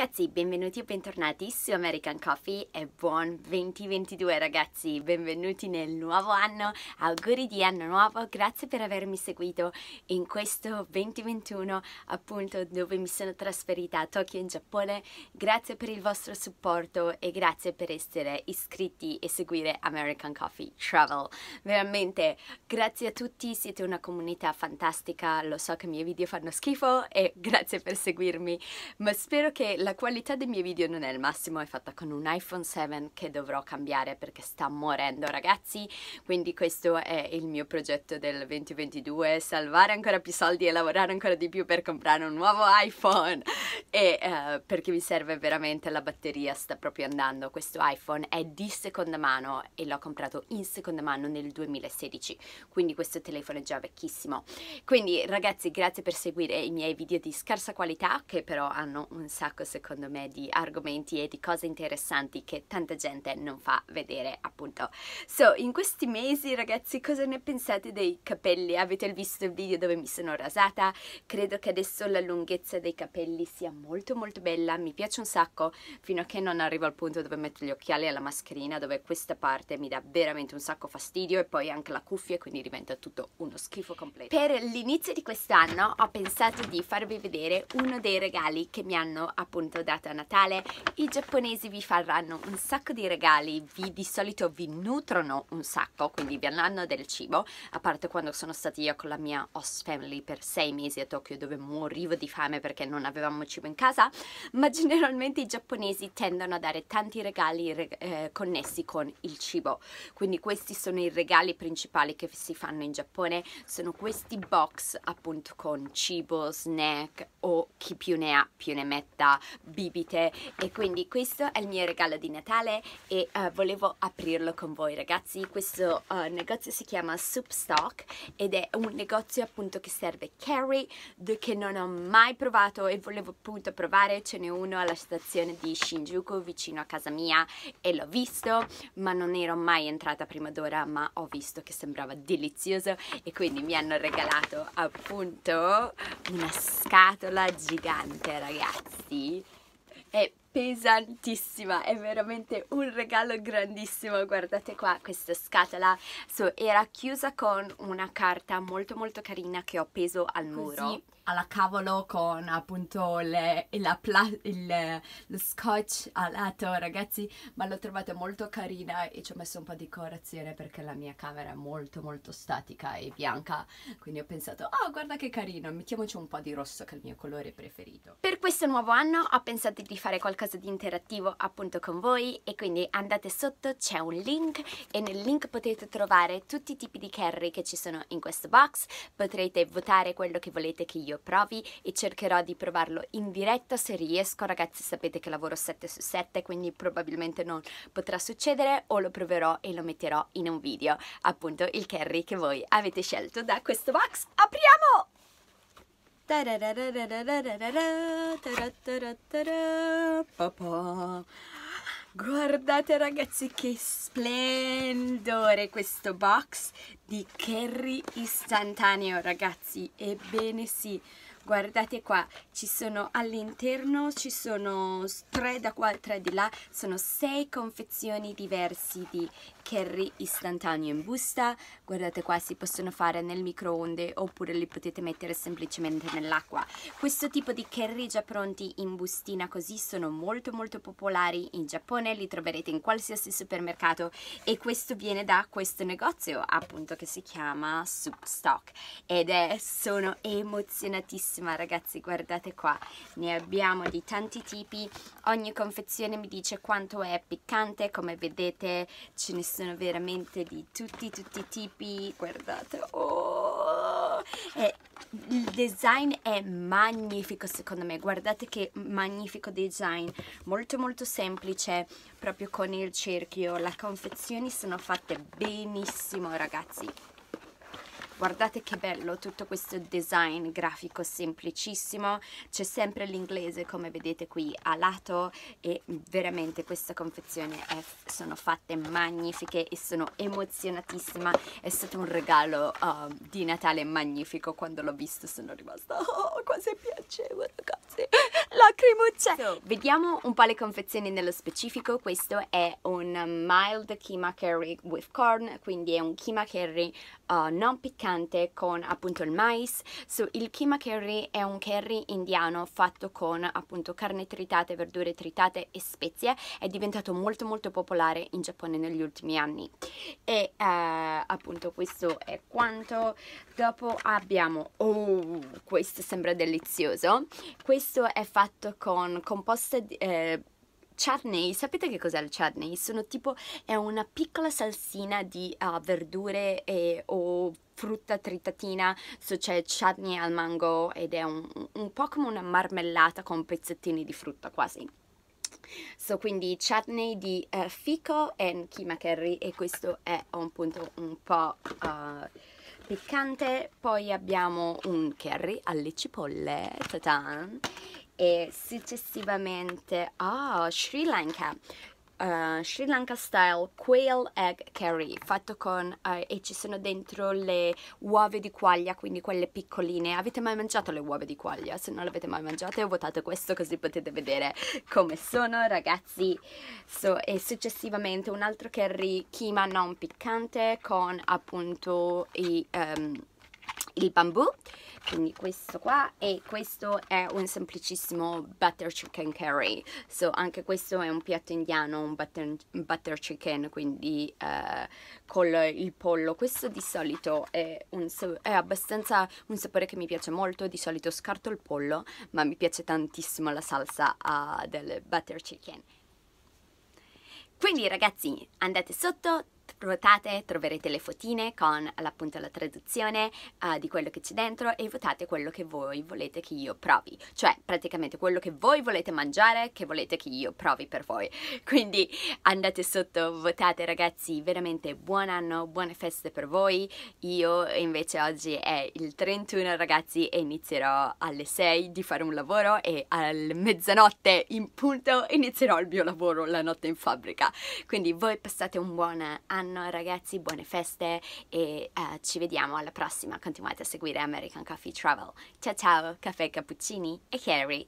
ragazzi, benvenuti e bentornati su American Coffee e buon 2022 ragazzi, benvenuti nel nuovo anno, auguri di anno nuovo, grazie per avermi seguito in questo 2021 appunto dove mi sono trasferita a Tokyo in Giappone, grazie per il vostro supporto e grazie per essere iscritti e seguire American Coffee Travel, veramente grazie a tutti, siete una comunità fantastica, lo so che i miei video fanno schifo e grazie per seguirmi, ma spero che la la qualità dei miei video non è il massimo, è fatta con un iPhone 7 che dovrò cambiare perché sta morendo ragazzi, quindi questo è il mio progetto del 2022, salvare ancora più soldi e lavorare ancora di più per comprare un nuovo iPhone e uh, perché mi serve veramente la batteria, sta proprio andando, questo iPhone è di seconda mano e l'ho comprato in seconda mano nel 2016, quindi questo telefono è già vecchissimo. Quindi ragazzi grazie per seguire i miei video di scarsa qualità che però hanno un sacco secondo me di argomenti e di cose interessanti che tanta gente non fa vedere appunto. So, in questi mesi ragazzi cosa ne pensate dei capelli? Avete visto il video dove mi sono rasata? Credo che adesso la lunghezza dei capelli sia molto molto bella, mi piace un sacco fino a che non arrivo al punto dove metto gli occhiali alla mascherina dove questa parte mi dà veramente un sacco fastidio e poi anche la cuffia quindi diventa tutto uno schifo completo. Per l'inizio di quest'anno ho pensato di farvi vedere uno dei regali che mi hanno appunto appunto dato a Natale, i giapponesi vi faranno un sacco di regali, vi, di solito vi nutrono un sacco, quindi vi hanno del cibo, a parte quando sono stata io con la mia host family per sei mesi a Tokyo dove morivo di fame perché non avevamo cibo in casa, ma generalmente i giapponesi tendono a dare tanti regali eh, connessi con il cibo, quindi questi sono i regali principali che si fanno in Giappone, sono questi box appunto con cibo, snack, o chi più ne ha più ne metta bibite e quindi questo è il mio regalo di Natale e uh, volevo aprirlo con voi ragazzi questo uh, negozio si chiama Soupstock ed è un negozio appunto che serve carry che non ho mai provato e volevo appunto provare ce n'è uno alla stazione di Shinjuku vicino a casa mia e l'ho visto ma non ero mai entrata prima d'ora ma ho visto che sembrava delizioso e quindi mi hanno regalato appunto una scatola lucciola gigante ragazzi è pesantissima è veramente un regalo grandissimo guardate qua questa scatola so, era chiusa con una carta molto molto carina che ho appeso al muro Così, alla cavolo con appunto le, la pla, il, lo scotch a lato ragazzi ma l'ho trovata molto carina e ci ho messo un po' di decorazione perché la mia camera è molto molto statica e bianca quindi ho pensato oh guarda che carino mettiamoci un po' di rosso che è il mio colore preferito per questo nuovo anno ho pensato di fare qualcosa qualcosa di interattivo appunto con voi e quindi andate sotto, c'è un link e nel link potete trovare tutti i tipi di curry che ci sono in questo box, potrete votare quello che volete che io provi e cercherò di provarlo in diretta se riesco, ragazzi sapete che lavoro 7 su 7 quindi probabilmente non potrà succedere o lo proverò e lo metterò in un video, appunto il curry che voi avete scelto da questo box. Apriamo! Guardate ragazzi che splendore questo box di curry istantaneo ragazzi, ebbene sì, guardate qua ci sono all'interno ci sono tre da qua tre di là sono sei confezioni diverse di curry istantaneo in busta guardate qua si possono fare nel microonde oppure li potete mettere semplicemente nell'acqua questo tipo di curry già pronti in bustina così sono molto molto popolari in Giappone li troverete in qualsiasi supermercato e questo viene da questo negozio appunto che si chiama Soup Stock ed è sono emozionatissima bellissima ragazzi guardate qua ne abbiamo di tanti tipi ogni confezione mi dice quanto è piccante come vedete ce ne sono veramente di tutti tutti i tipi guardate oh! e eh, il design è magnifico secondo me guardate che magnifico design molto molto semplice proprio con il cerchio le confezioni sono fatte benissimo ragazzi guardate che bello tutto questo design grafico semplicissimo c'è sempre l'inglese come vedete qui a lato e veramente questa confezione è, sono fatte magnifiche e sono emozionatissima è stato un regalo uh, di Natale magnifico quando l'ho visto sono rimasta oh, quasi piacevole ragazzi lacrimucce so, vediamo un po' le confezioni nello specifico questo è un mild kima curry with corn quindi è un kima curry eh, non piccante con appunto il mais. So, il kima curry è un curry indiano fatto con appunto carne tritate, verdure tritate e spezie. È diventato molto molto popolare in Giappone negli ultimi anni. E uh, appunto questo è quanto. Dopo abbiamo... Oh, questo sembra delizioso. Questo è fatto con composta... Di, eh, chutney, sapete che cos'è il chutney? Sono tipo, è una piccola salsina di uh, verdure e, eh, o frutta tritatina, so c'è chutney al mango ed è un, un po' come una marmellata con pezzettini di frutta quasi. So, quindi chutney di uh, fico e kima curry e questo è un punto un po' uh, piccante. Poi abbiamo un curry alle cipolle, ta-tan, e successivamente a oh, Sri Lanka Uh, Sri Lanka style quail egg curry fatto con uh, e ci sono dentro le uova di quaglia quindi quelle piccoline avete mai mangiato le uova di quaglia se non le avete mai mangiate votato questo così potete vedere come sono ragazzi so, e successivamente un altro curry kima non piccante con appunto i um, il bambù quindi questo qua e questo è un semplicissimo butter chicken curry so anche questo è un piatto indiano un butter, butter chicken quindi eh, con il pollo questo di solito è, un, è abbastanza un sapore che mi piace molto di solito scarto il pollo ma mi piace tantissimo la salsa uh, del butter chicken quindi ragazzi andate sotto Votate, troverete le fotine con appunto la traduzione uh, di quello che c'è dentro e votate quello che voi volete che io provi, cioè praticamente quello che voi volete mangiare, che volete che io provi per voi. Quindi andate sotto, votate ragazzi, veramente buon anno, buone feste per voi. Io invece oggi è il 31 ragazzi e inizierò alle 6 di fare un lavoro e al mezzanotte in punto inizierò il mio lavoro la notte in fabbrica. Quindi voi passate un buon anno Buon ragazzi, buone feste e uh, ci vediamo alla prossima. Continuate a seguire American Coffee Travel. Ciao ciao, caffè cappuccini e Carrie.